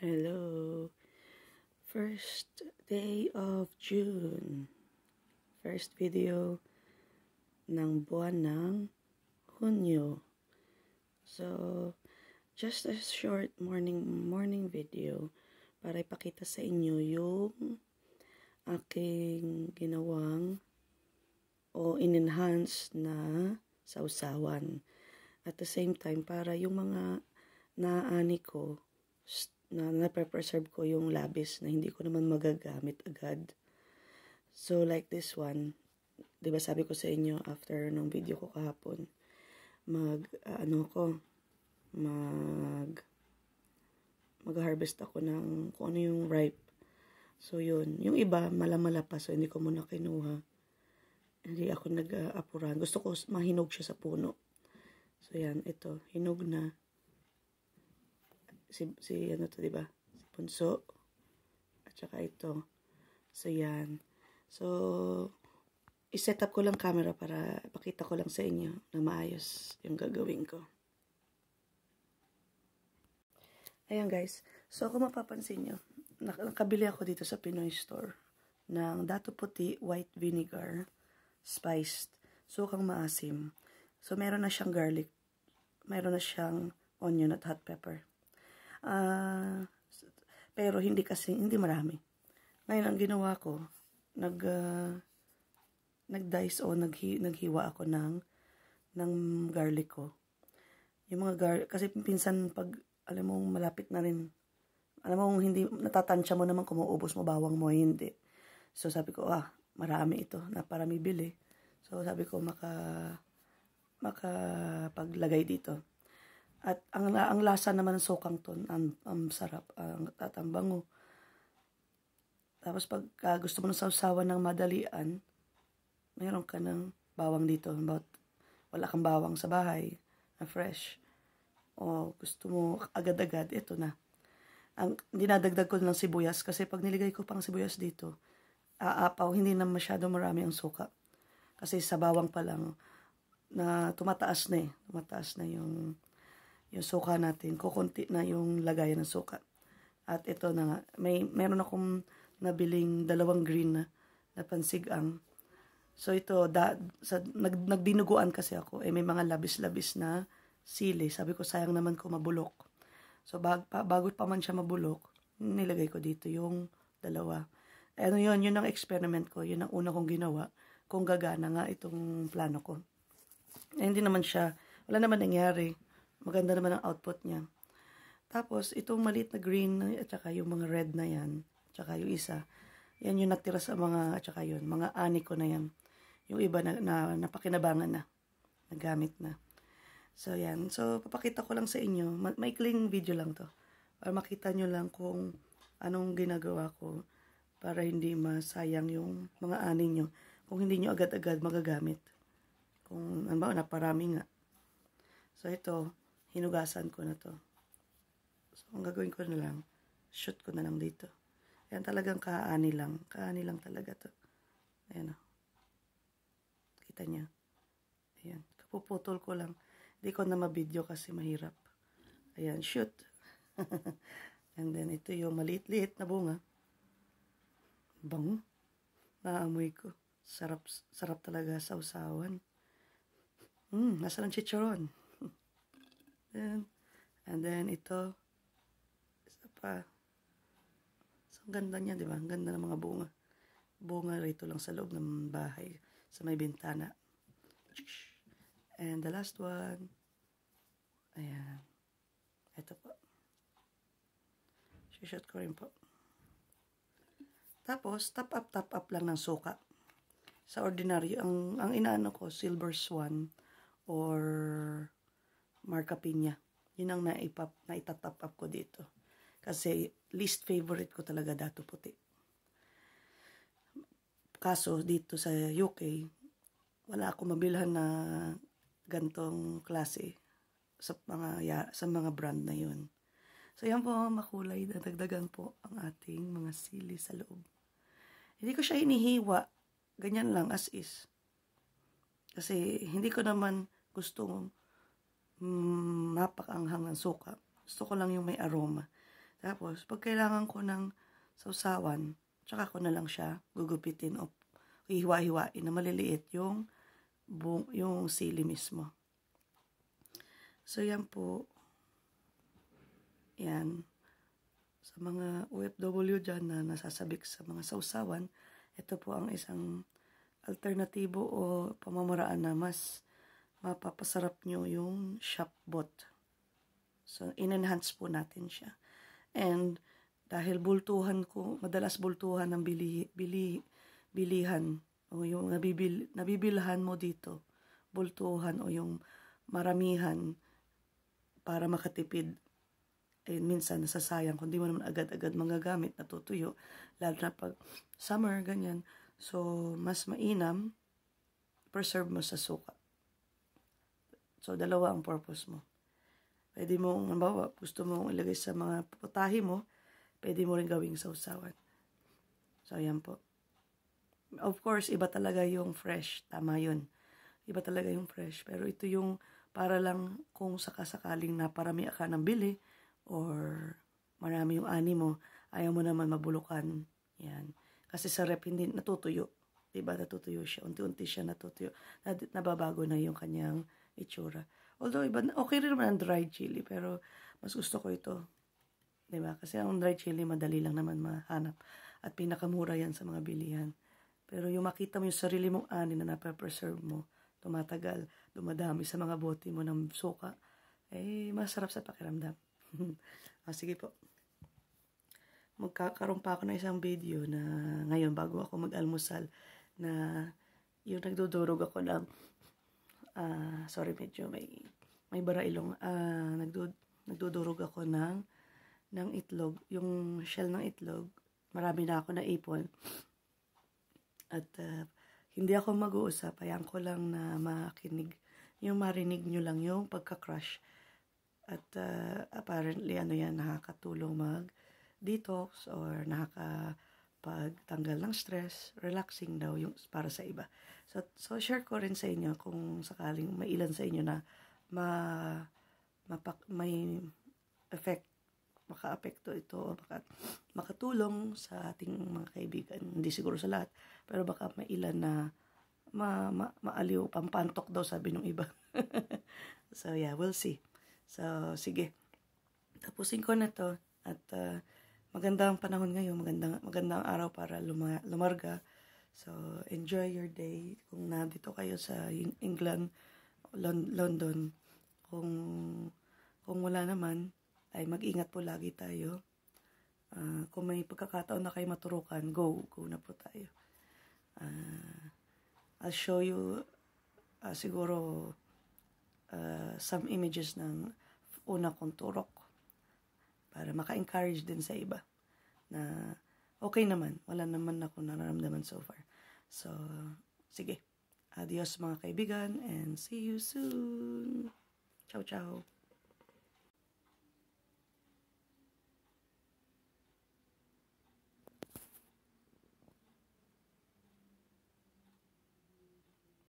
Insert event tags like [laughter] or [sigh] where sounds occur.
Hello. First day of June. First video ng buwan ng Hunyo. So, just a short morning morning video para ipakita sa inyo yung aking ginawang o in-enhance na sausawan. At the same time, para yung mga naaani ko na na-preserve ko yung labis na hindi ko naman magagamit agad. So, like this one, ba diba sabi ko sa inyo after nung video ko kahapon, mag, uh, ano ko, mag, mag-harvest ako ng kung ano yung ripe. So, yun. Yung iba, malamala pa, so hindi ko muna kinuha. Hindi ako nag-apuran. Gusto ko mahinog siya sa puno. So, yan. Ito, hinog na si, si ano to, diba? Si Punso. At saka ito. So, yan. So, iset up ko lang camera para pakita ko lang sa inyo na maayos yung gagawin ko. Ayan guys. So, kung mapapansin nyo, nakabili ako dito sa Pinoy store ng dato puti white vinegar spiced. Sukang maasim. So, meron na siyang garlic. Meron na siyang onion at hot pepper. Uh, pero hindi kasi, hindi marami. Ngayon, ang ginawa ko, nag, uh, nag-dice o naghi, naghiwa ako ng, ng garlic ko. Yung mga garlic, kasi pinsan pag, alam mo, malapit na rin, alam mo, hindi, natatansya mo naman kumuubos mo bawang mo, hindi. So, sabi ko, ah, marami ito, na para may bili. So, sabi ko, maka, makapaglagay dito. At ang, ang lasa naman ng sokang ton, ang, ang sarap, ang, at Tapos pag uh, gusto mo ng sausawan ng madalian, mayroon ka ng bawang dito. About, wala kang bawang sa bahay na fresh. O gusto mo agad-agad, ito na. Ang, dinadagdag ko ng sibuyas kasi pag niligay ko pang sibuyas dito, aapaw, hindi na masyado marami ang suka. Kasi sa bawang pa lang na tumataas na eh. Tumataas na yung yung suka natin. Kukunti na yung lagayan ng suka. At ito na nga, may, meron akong nabiling dalawang green na, na pansigang. So ito, da, sa, nag, nagdinuguan kasi ako. Eh, may mga labis-labis na sili. Sabi ko, sayang naman ko mabulok. So bag, pa, bago pa man siya mabulok, nilagay ko dito yung dalawa. Eh, ano yun, yun ang experiment ko. Yun ang una kong ginawa kung gagana nga itong plano ko. Eh, hindi naman siya, wala naman nangyari Maganda naman ang output niya. Tapos, itong maliit na green at saka yung mga red na yan, at saka yung isa, yan yung natira sa mga, at saka yun, mga ani ko na yan. Yung iba na, na napakinabangan na, nagamit na. So, yan. So, papakita ko lang sa inyo. Ma maikling video lang to. Para makita nyo lang kung anong ginagawa ko para hindi masayang yung mga ani nyo. Kung hindi nyo agad-agad magagamit. Kung, ano ba, naparami nga. So, ito, hinugasan ko na to. So, ang gagawin ko na lang, shoot ko na lang dito. Ayan talagang kaani lang. Kaani lang talaga to. Ayan o. Oh. Kita niya. Ayan. Kapuputol ko lang. Hindi ko na ma-video kasi mahirap. Ayan, shoot. [laughs] And then, ito yung maliit-liit na bunga. Bango. Naamoy ko. Sarap, sarap talaga sa usawan. Hmm, nasa ng chicharon? Then, and then ito, isa pa. So, ang ganda niya, di ba? Ang ganda ng mga bunga. Bunga rito lang sa loob ng bahay, sa may bintana. And the last one, ayan, ito po. Shishot ko rin po. Tapos, top up, top up lang ng suka. Sa ordinaryo, ang, ang inaano ko, silver swan or markupin niya. Yun ang naipap, naitatap up ko dito. Kasi least favorite ko talaga dato puti. Kaso dito sa UK, wala ako mabilhan na gantong klase sa mga ya, sa mga brand na yun. So yan po ang makulay na dagdagan po ang ating mga sili sa loob. Hindi ko siya inihiwa. Ganyan lang as is. Kasi hindi ko naman gustong mm, napakaanghang ng suka. Gusto ko lang yung may aroma. Tapos, pag kailangan ko ng sausawan, tsaka ko na lang siya gugupitin o hiwa-hiwain na maliliit yung, buong, yung sili mismo. So, yan po. Yan. Sa mga OFW dyan na nasasabik sa mga sausawan, ito po ang isang alternatibo o pamamaraan na mas mapapasarap nyo yung shopbot. So, in-enhance po natin siya. And, dahil bultuhan ko, madalas bultuhan ng bili, bili, bilihan o yung nabibil, nabibilhan mo dito, bultuhan o yung maramihan para makatipid. ay minsan nasasayang kundi mo naman agad-agad magagamit, natutuyo. Lalo na pag summer, ganyan. So, mas mainam, preserve mo sa sukat. So, dalawa ang purpose mo. Pwede mong, nabawa, gusto mo ilagay sa mga putahe mo, pwede mo rin gawing sausawan. So, ayan po. Of course, iba talaga yung fresh. Tama yun. Iba talaga yung fresh. Pero ito yung para lang kung sakasakaling naparami ka ng bili or marami yung ani mo, ayaw mo naman mabulukan. Yan. Kasi sa rep, hindi natutuyo. Diba? Natutuyo siya. Unti-unti siya natutuyo. Nababago na yung kanyang itsura. Although, iba, okay rin naman ang dry chili, pero mas gusto ko ito. ba diba? Kasi ang dry chili, madali lang naman mahanap. At pinakamura yan sa mga bilihan. Pero yung makita mo yung sarili mong ani na napapreserve mo, tumatagal, dumadami sa mga bote mo ng suka, eh, masarap sa pakiramdam. [laughs] ah, sige po. Magkakaroon pa ako ng isang video na ngayon bago ako mag-almusal na yung nagdodorog ako ng uh, sorry medyo may may bara ilong uh, ah, nagdud nagdudurog ako ng ng itlog, yung shell ng itlog. Marami na ako na ipon. At uh, hindi ako mag-uusap, ayan ko lang na makinig. Yung marinig nyo lang yung pagka-crush. At uh, apparently ano yan, nakakatulong mag-detox or nakaka- pagtanggal ng stress, relaxing daw yung para sa iba. So, so share ko rin sa inyo kung sakaling may ilan sa inyo na ma, mapak, may effect, maka-apekto ito o maka, makatulong sa ating mga kaibigan. Hindi siguro sa lahat, pero baka may ilan na ma, ma, maaliw, pampantok daw sabi ng iba. [laughs] so yeah, we'll see. So sige, tapusin ko na to at uh, maganda ang panahon ngayon, maganda magandang araw para luma, lumarga. So, enjoy your day. Kung nandito kayo sa England, London, kung, kung wala naman, ay mag-ingat po lagi tayo. Uh, kung may pagkakataon na kayo maturukan, go, go na po tayo. Uh, I'll show you uh, siguro uh, some images ng una kong turok para maka-encourage din sa iba na okay naman, wala naman ako nararamdaman so far. So, sige. Adios mga kaibigan and see you soon. Ciao, ciao.